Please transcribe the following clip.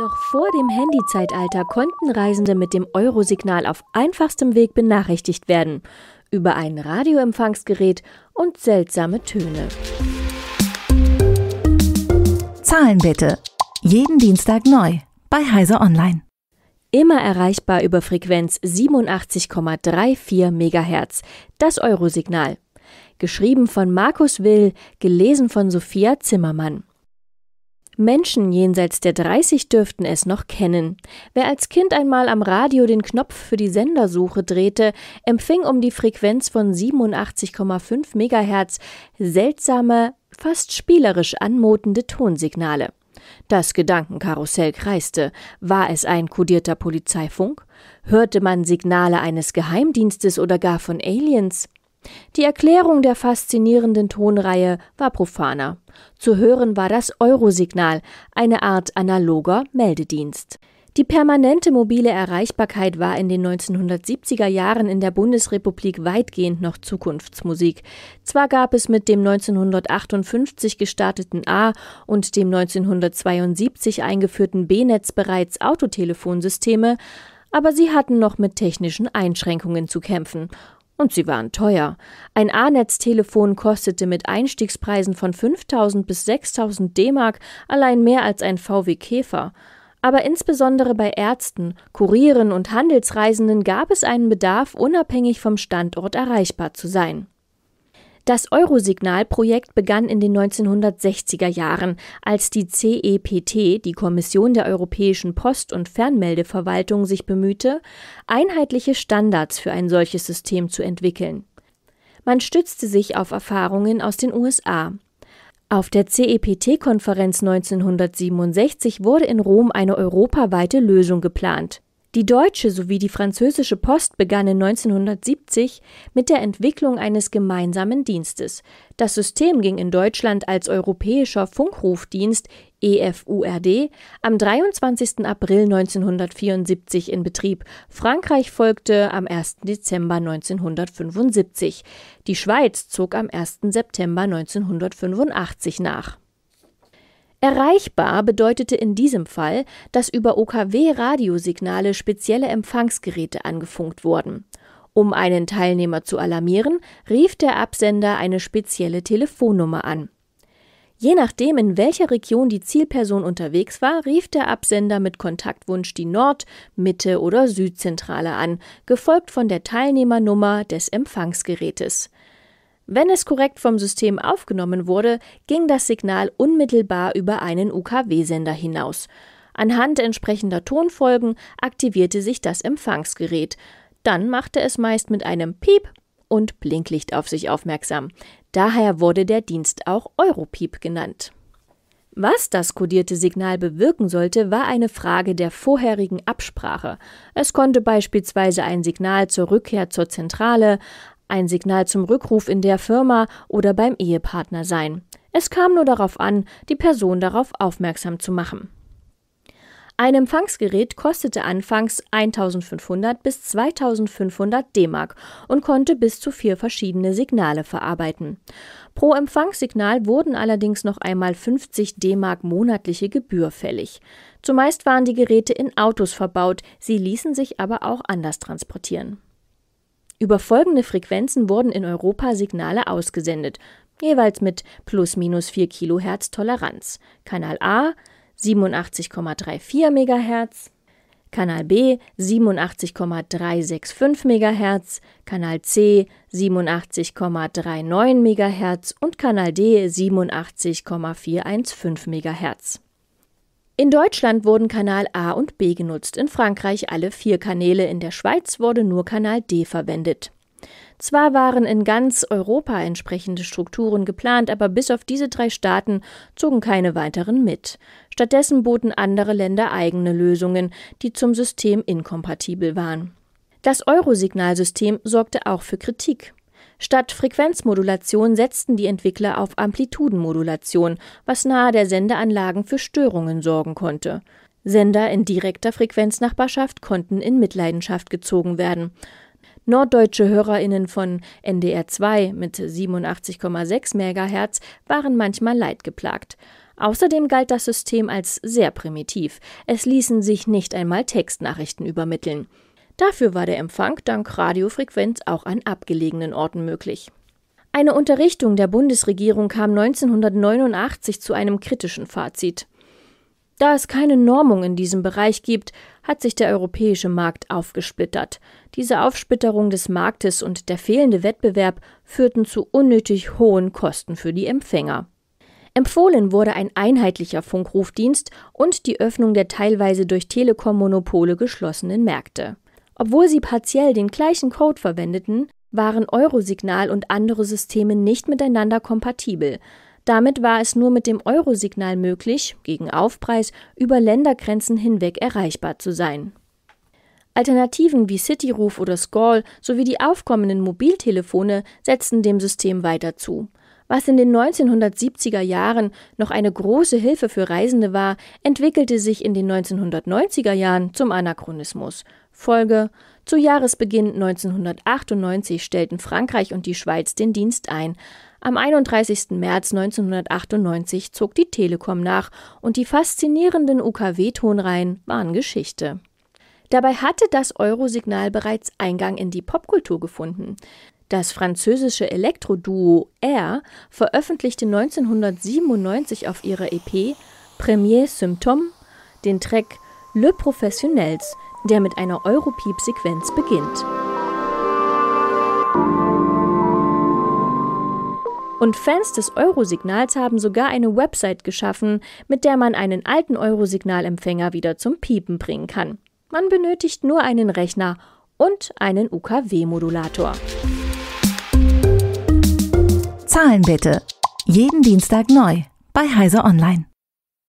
Noch vor dem Handyzeitalter konnten Reisende mit dem Eurosignal auf einfachstem Weg benachrichtigt werden, über ein Radioempfangsgerät und seltsame Töne. Zahlen bitte. Jeden Dienstag neu bei Heise Online. Immer erreichbar über Frequenz 87,34 MHz. Das Eurosignal. Geschrieben von Markus Will, gelesen von Sophia Zimmermann. Menschen jenseits der 30 dürften es noch kennen. Wer als Kind einmal am Radio den Knopf für die Sendersuche drehte, empfing um die Frequenz von 87,5 MHz seltsame, fast spielerisch anmutende Tonsignale. Das Gedankenkarussell kreiste. War es ein kodierter Polizeifunk? Hörte man Signale eines Geheimdienstes oder gar von Aliens? Die Erklärung der faszinierenden Tonreihe war profaner. Zu hören war das Eurosignal, eine Art analoger Meldedienst. Die permanente mobile Erreichbarkeit war in den 1970er Jahren in der Bundesrepublik weitgehend noch Zukunftsmusik. Zwar gab es mit dem 1958 gestarteten A und dem 1972 eingeführten B-Netz bereits Autotelefonsysteme, aber sie hatten noch mit technischen Einschränkungen zu kämpfen und sie waren teuer. Ein A-Netz-Telefon kostete mit Einstiegspreisen von 5000 bis 6000 D-Mark allein mehr als ein VW Käfer. Aber insbesondere bei Ärzten, Kurieren und Handelsreisenden gab es einen Bedarf, unabhängig vom Standort erreichbar zu sein. Das Eurosignalprojekt begann in den 1960er Jahren, als die CEPT, die Kommission der Europäischen Post- und Fernmeldeverwaltung, sich bemühte, einheitliche Standards für ein solches System zu entwickeln. Man stützte sich auf Erfahrungen aus den USA. Auf der CEPT-Konferenz 1967 wurde in Rom eine europaweite Lösung geplant. Die deutsche sowie die französische Post begannen 1970 mit der Entwicklung eines gemeinsamen Dienstes. Das System ging in Deutschland als Europäischer Funkrufdienst EFURD am 23. April 1974 in Betrieb. Frankreich folgte am 1. Dezember 1975. Die Schweiz zog am 1. September 1985 nach Erreichbar bedeutete in diesem Fall, dass über OKW-Radiosignale spezielle Empfangsgeräte angefunkt wurden. Um einen Teilnehmer zu alarmieren, rief der Absender eine spezielle Telefonnummer an. Je nachdem, in welcher Region die Zielperson unterwegs war, rief der Absender mit Kontaktwunsch die Nord-, Mitte- oder Südzentrale an, gefolgt von der Teilnehmernummer des Empfangsgerätes. Wenn es korrekt vom System aufgenommen wurde, ging das Signal unmittelbar über einen UKW-Sender hinaus. Anhand entsprechender Tonfolgen aktivierte sich das Empfangsgerät. Dann machte es meist mit einem Piep und Blinklicht auf sich aufmerksam. Daher wurde der Dienst auch Europiep genannt. Was das kodierte Signal bewirken sollte, war eine Frage der vorherigen Absprache. Es konnte beispielsweise ein Signal zur Rückkehr zur Zentrale, ein Signal zum Rückruf in der Firma oder beim Ehepartner sein. Es kam nur darauf an, die Person darauf aufmerksam zu machen. Ein Empfangsgerät kostete anfangs 1500 bis 2500 D-Mark und konnte bis zu vier verschiedene Signale verarbeiten. Pro Empfangssignal wurden allerdings noch einmal 50 D-Mark monatliche Gebühr fällig. Zumeist waren die Geräte in Autos verbaut, sie ließen sich aber auch anders transportieren. Über folgende Frequenzen wurden in Europa Signale ausgesendet, jeweils mit plus minus 4 kHz Toleranz. Kanal A 87,34 MHz, Kanal B 87,365 MHz, Kanal C 87,39 MHz und Kanal D 87,415 MHz. In Deutschland wurden Kanal A und B genutzt, in Frankreich alle vier Kanäle, in der Schweiz wurde nur Kanal D verwendet. Zwar waren in ganz Europa entsprechende Strukturen geplant, aber bis auf diese drei Staaten zogen keine weiteren mit. Stattdessen boten andere Länder eigene Lösungen, die zum System inkompatibel waren. Das Eurosignalsystem sorgte auch für Kritik. Statt Frequenzmodulation setzten die Entwickler auf Amplitudenmodulation, was nahe der Sendeanlagen für Störungen sorgen konnte. Sender in direkter Frequenznachbarschaft konnten in Mitleidenschaft gezogen werden. Norddeutsche HörerInnen von NDR 2 mit 87,6 MHz waren manchmal leidgeplagt. Außerdem galt das System als sehr primitiv. Es ließen sich nicht einmal Textnachrichten übermitteln. Dafür war der Empfang dank Radiofrequenz auch an abgelegenen Orten möglich. Eine Unterrichtung der Bundesregierung kam 1989 zu einem kritischen Fazit. Da es keine Normung in diesem Bereich gibt, hat sich der europäische Markt aufgesplittert. Diese Aufsplitterung des Marktes und der fehlende Wettbewerb führten zu unnötig hohen Kosten für die Empfänger. Empfohlen wurde ein einheitlicher Funkrufdienst und die Öffnung der teilweise durch Telekom-Monopole geschlossenen Märkte. Obwohl sie partiell den gleichen Code verwendeten, waren Eurosignal und andere Systeme nicht miteinander kompatibel. Damit war es nur mit dem Eurosignal möglich, gegen Aufpreis über Ländergrenzen hinweg erreichbar zu sein. Alternativen wie Cityruf oder Scall sowie die aufkommenden Mobiltelefone setzten dem System weiter zu. Was in den 1970er Jahren noch eine große Hilfe für Reisende war, entwickelte sich in den 1990er Jahren zum Anachronismus. Folge. Zu Jahresbeginn 1998 stellten Frankreich und die Schweiz den Dienst ein. Am 31. März 1998 zog die Telekom nach und die faszinierenden UKW-Tonreihen waren Geschichte. Dabei hatte das Eurosignal bereits Eingang in die Popkultur gefunden. Das französische Elektroduo R veröffentlichte 1997 auf ihrer EP Premier Symptom den Track Le Professionnels, der mit einer Europiep-Sequenz beginnt. Und Fans des Eurosignals haben sogar eine Website geschaffen, mit der man einen alten Eurosignalempfänger wieder zum Piepen bringen kann. Man benötigt nur einen Rechner und einen UKW-Modulator. Zahlen bitte. Jeden Dienstag neu bei Heise Online.